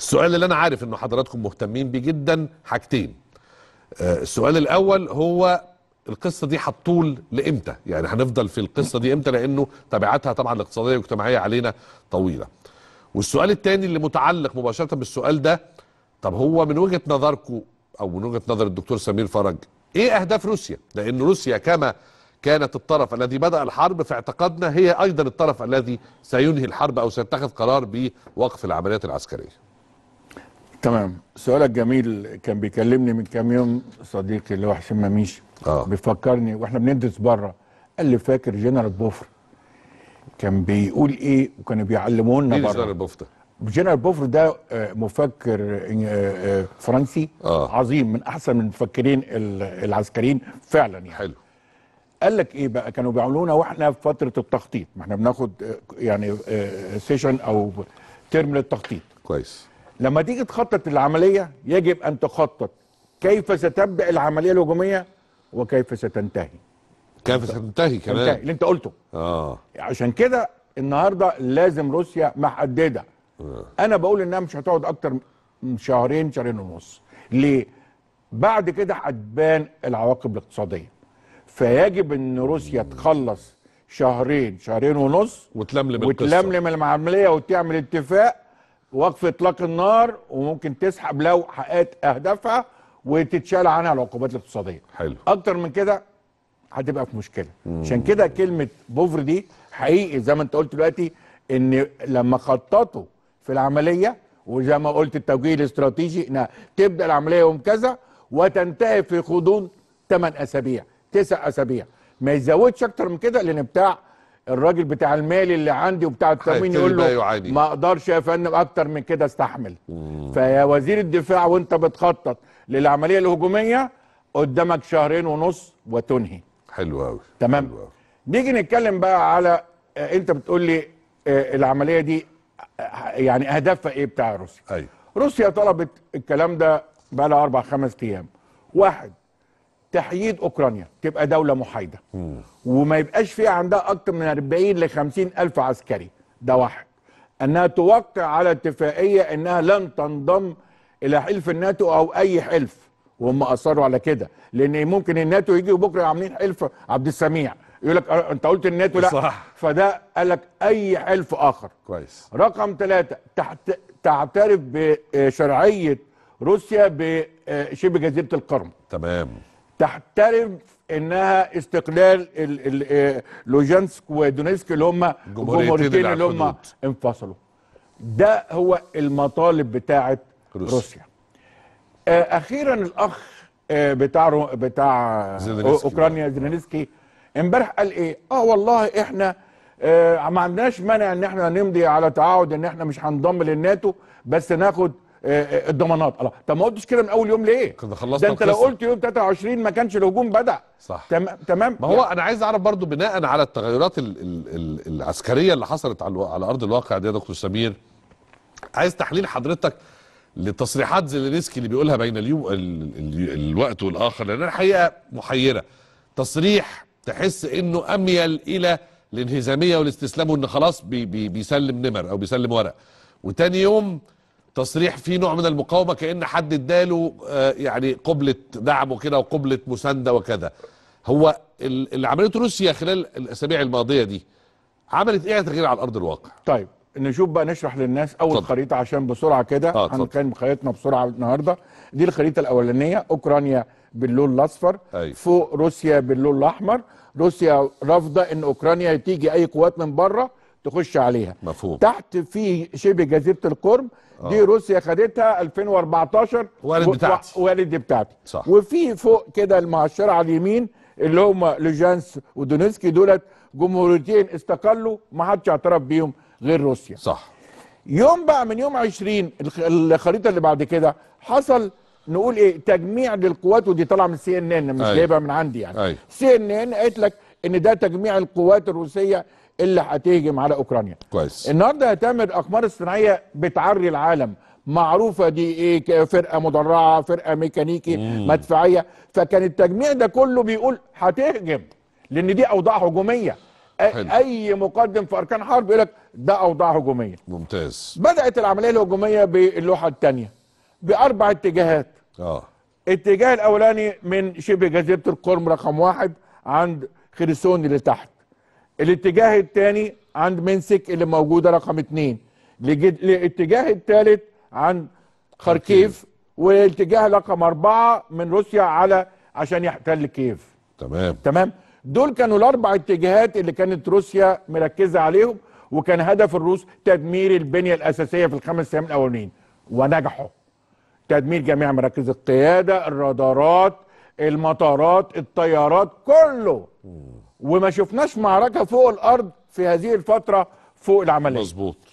السؤال اللي انا عارف انه حضراتكم مهتمين بيه جدا حاجتين آه، السؤال الاول هو القصه دي هتطول لامتى يعني هنفضل في القصه دي امتى لانه تبعاتها طبعا الاقتصاديه والاجتماعيه علينا طويله والسؤال الثاني اللي متعلق مباشره بالسؤال ده طب هو من وجهه نظركم او من وجهه نظر الدكتور سمير فرج ايه اهداف روسيا لان روسيا كما كانت الطرف الذي بدا الحرب في اعتقادنا هي ايضا الطرف الذي سينهي الحرب او سيتخذ قرار بوقف العمليات العسكريه تمام سؤالك جميل كان بيكلمني من كام يوم صديقي اللي هو حسين مميش آه. بيفكرني واحنا بندرس بره قال لي فاكر جنرال بوفر كان بيقول ايه وكانوا بيعلمونا بره جنرال بوفر جنرال بوفر ده آه، مفكر آه، آه، فرنسي آه. عظيم من احسن من المفكرين العسكريين فعلا يعني حلو قال لك ايه بقى كانوا بيعملونا واحنا في فتره التخطيط ما احنا بناخد يعني سيشن او ترم للتخطيط كويس لما تيجي تخطط العملية يجب ان تخطط كيف ستبدا العمليه الهجوميه وكيف ستنتهي كيف ستنتهي كمان تنتهي اللي انت قلته اه عشان كده النهارده لازم روسيا محدده آه. انا بقول انها مش هتقعد اكتر من شهرين شهرين ونص ليه بعد كده هتبان العواقب الاقتصاديه فيجب ان روسيا تخلص شهرين شهرين ونص وتلملم وتلملم العمليه وتعمل اتفاق وقف اطلاق النار وممكن تسحب لو حققت اهدافها وتتشال عنها العقوبات الاقتصاديه حلو اكتر من كده هتبقى في مشكله عشان كده كلمه بوفر دي حقيقي زي ما انت قلت دلوقتي ان لما خططوا في العمليه وزي ما قلت التوجيه الاستراتيجي انها تبدا العمليه يوم كذا وتنتهي في غضون 8 اسابيع 9 اسابيع ما يزودش اكتر من كده لان بتاع الراجل بتاع المال اللي عندي وبتاع التموين يقول له ما اقدرش يا فندم اكتر من كده استحمل فيا وزير الدفاع وانت بتخطط للعمليه الهجوميه قدامك شهرين ونص وتنهي حلو قوي تمام حلو أوي. نيجي نتكلم بقى على آه، انت بتقول لي آه، العمليه دي آه، يعني اهدافها ايه بتاع روسيا ايوه روسيا طلبت الكلام ده بقى لها اربع خمس ايام واحد تحييد اوكرانيا تبقى دوله محايده وما يبقاش فيها عندها اكتر من 40 ل 50 الف عسكري ده واحد انها توقع على اتفاقيه انها لن تنضم الى حلف الناتو او اي حلف وهم اصروا على كده لان ممكن الناتو يجي بكره عاملين حلف عبد السميع يقول لك أه، انت قلت الناتو لا صح. فده قال لك اي حلف اخر كويس رقم ثلاثة تحت تعترف بشرعيه روسيا بشبه آه، جزيره القرم تمام تحترم انها استقلال آه، لوجانسك ودونيسك اللي هم الجمهوريتين اللي هم انفصلوا ده هو المطالب بتاعه روسيا, روسيا. آه، اخيرا الاخ آه، بتاع بتاع زلنسكي اوكرانيا زيلينسكي امبارح قال ايه اه والله احنا ما عندناش مانع ان احنا نمضي على تعاقد ان احنا مش هنضم للناتو بس ناخد الضمانات الله طب ما قلتش كده من اول يوم ليه كده خلصنا ده انت لو قلت يوم 23 ما كانش الهجوم بدا صح تمام ما هو يعني. انا عايز اعرف برضو بناء على التغيرات الـ الـ الـ العسكريه اللي حصلت على, على ارض الواقع دي يا دكتور سمير عايز تحليل حضرتك لتصريحات زيلينسكي اللي بيقولها بين اليوم الوقت والاخر لان الحقيقه محيره تصريح تحس انه اميل الى الانهزاميه والاستسلام وان خلاص بي بي بيسلم نمر او بيسلم ورق وتاني يوم تصريح فيه نوع من المقاومه كان حد اداله آه، يعني قبله دعم وكده وقبله مسانده وكذا هو اللي عملته روسيا خلال الاسابيع الماضيه دي عملت ايه تغيير على الارض الواقع طيب نشوف بقى نشرح للناس اول طب. خريطه عشان بسرعه كده آه هنقيم خريطتنا بسرعه النهارده دي الخريطه الاولانيه اوكرانيا باللون الاصفر أي. فوق روسيا باللون الاحمر روسيا رافضه ان اوكرانيا تيجي اي قوات من بره تخش عليها مفهوم تحت في شبه جزيره القرم دي آه. روسيا خدتها 2014 والد بتاعتي و... والد بتاعتي صح وفي فوق كده المعشره على اليمين اللي هم لوجانس ودونيسكي دولت جمهوريتين استقلوا ما حدش اعترف بيهم غير روسيا صح يوم بقى من يوم 20 الخريطه اللي بعد كده حصل نقول ايه تجميع للقوات ودي طالعه من سي ان ان مش أيوه. جايبها من عندي يعني أيوه. سي ان ان قالت لك ان ده تجميع القوات الروسيه اللي هتهجم على اوكرانيا كويس النهارده هتعمل اقمار اصطناعيه بتعري العالم معروفه دي ايه فرقه مدرعه فرقه ميكانيكي مم. مدفعيه فكان التجميع ده كله بيقول هتهجم لان دي اوضاع هجوميه حلو. اي مقدم في اركان حرب يقول لك ده اوضاع هجوميه ممتاز بدات العمليه الهجوميه باللوحه الثانيه باربع اتجاهات اه الاتجاه الاولاني من شبه جزيره القرم رقم واحد عند خرسون اللي تحت الاتجاه الثاني عند منسك اللي موجوده رقم اثنين الاتجاه الثالث عند خركيف والاتجاه رقم أربعة من روسيا على عشان يحتل كيف تمام تمام دول كانوا الاربع اتجاهات اللي كانت روسيا مركزه عليهم وكان هدف الروس تدمير البنيه الاساسيه في الخمس ايام الاولانيين ونجحوا تدمير جميع مراكز القياده الرادارات المطارات الطيارات كله وما شفناش معركه فوق الارض في هذه الفتره فوق العمليه مظبوط